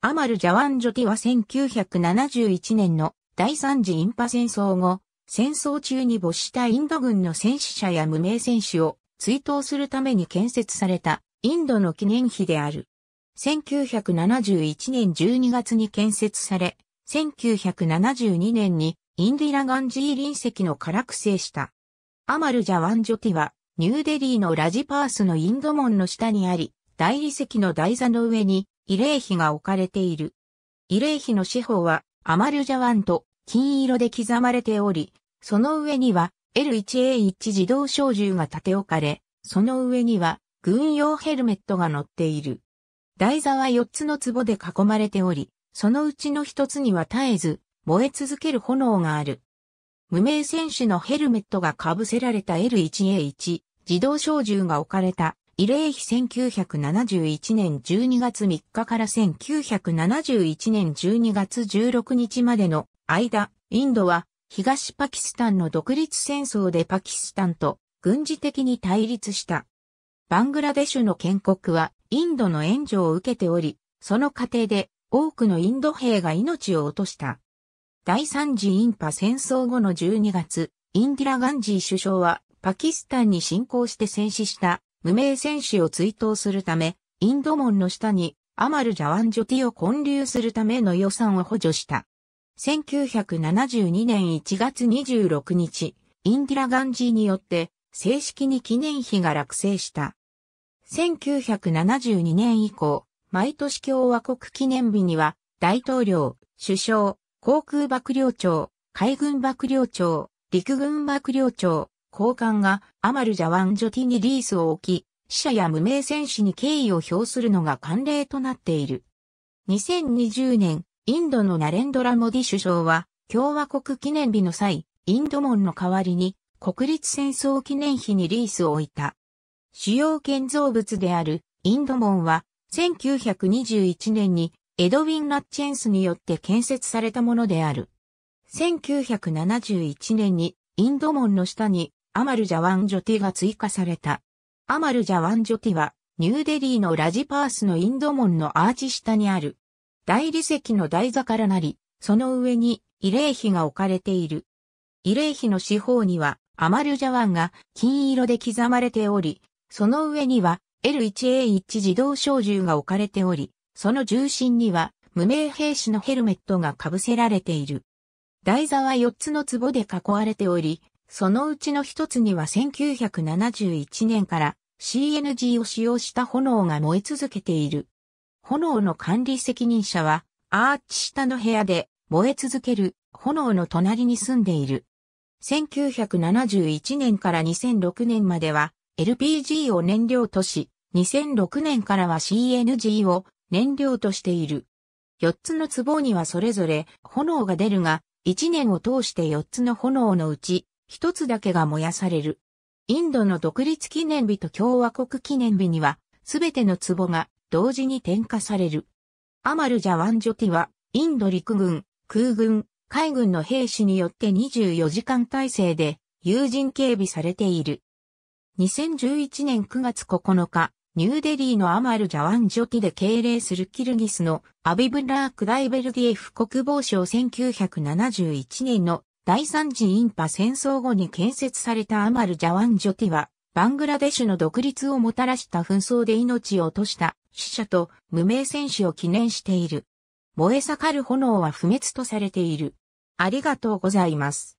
アマル・ジャワンジョティは1971年の第三次インパ戦争後、戦争中に没したインド軍の戦死者や無名戦士を追悼するために建設されたインドの記念碑である。1971年12月に建設され、1972年にインディラ・ガンジー隣席のからくした。アマル・ジャワンジョティは、ニューデリーのラジパースのインド門の下にあり、大理石の台座の上に慰霊碑が置かれている。慰霊碑の四方はアマルジャワンと金色で刻まれており、その上には L1A1 自動小銃が立て置かれ、その上には軍用ヘルメットが乗っている。台座は4つの壺で囲まれており、そのうちの1つには絶えず燃え続ける炎がある。無名選手のヘルメットが被せられた L1A1 自動小銃が置かれた慰霊碑1971年12月3日から1971年12月16日までの間、インドは東パキスタンの独立戦争でパキスタンと軍事的に対立した。バングラデシュの建国はインドの援助を受けており、その過程で多くのインド兵が命を落とした。第三次インパ戦争後の12月、インディラ・ガンジー首相はパキスタンに侵攻して戦死した無名戦士を追悼するため、インド門の下にアマル・ジャワンジョティを建立するための予算を補助した。1972年1月26日、インディラ・ガンジーによって正式に記念碑が落成した。1972年以降、毎年共和国記念日には、大統領、首相、航空幕僚長、海軍幕僚長、陸軍幕僚長、高官がアマル・ジャワン・ジョティにリースを置き、死者や無名戦士に敬意を表するのが慣例となっている。2020年、インドのナレンドラ・モディ首相は、共和国記念日の際、インド門の代わりに、国立戦争記念碑にリースを置いた。主要建造物であるインド門は、1921年にエドウィン・ラッチェンスによって建設されたものである。1971年にインド門の下にアマル・ジャワン・ジョティが追加された。アマル・ジャワン・ジョティは、ニューデリーのラジパースのインド門のアーチ下にある、大理石の台座からなり、その上に慰霊碑が置かれている。慰霊碑の四方には、アマルジャワンが金色で刻まれており、その上には L1A1 自動小銃が置かれており、その重心には無名兵士のヘルメットが被せられている。台座は4つの壺で囲われており、そのうちの一つには1971年から CNG を使用した炎が燃え続けている。炎の管理責任者は、アーチ下の部屋で燃え続ける炎の隣に住んでいる。1971年から2006年までは LPG を燃料とし、2006年からは CNG を燃料としている。4つの壺にはそれぞれ炎が出るが、1年を通して4つの炎のうち一つだけが燃やされる。インドの独立記念日と共和国記念日には、すべての壺が同時に点火される。アマル・ジャワン・ジョティは、インド陸軍、空軍、海軍の兵士によって24時間体制で、友人警備されている。2011年9月9日、ニューデリーのアマル・ジャワン・ジョティで敬礼するキルギスのアビブラー・クダイベルディエフ国防省1971年の第三次インパ戦争後に建設されたアマル・ジャワン・ジョティは、バングラデシュの独立をもたらした紛争で命を落とした死者と無名戦士を記念している。燃え盛る炎は不滅とされている。ありがとうございます。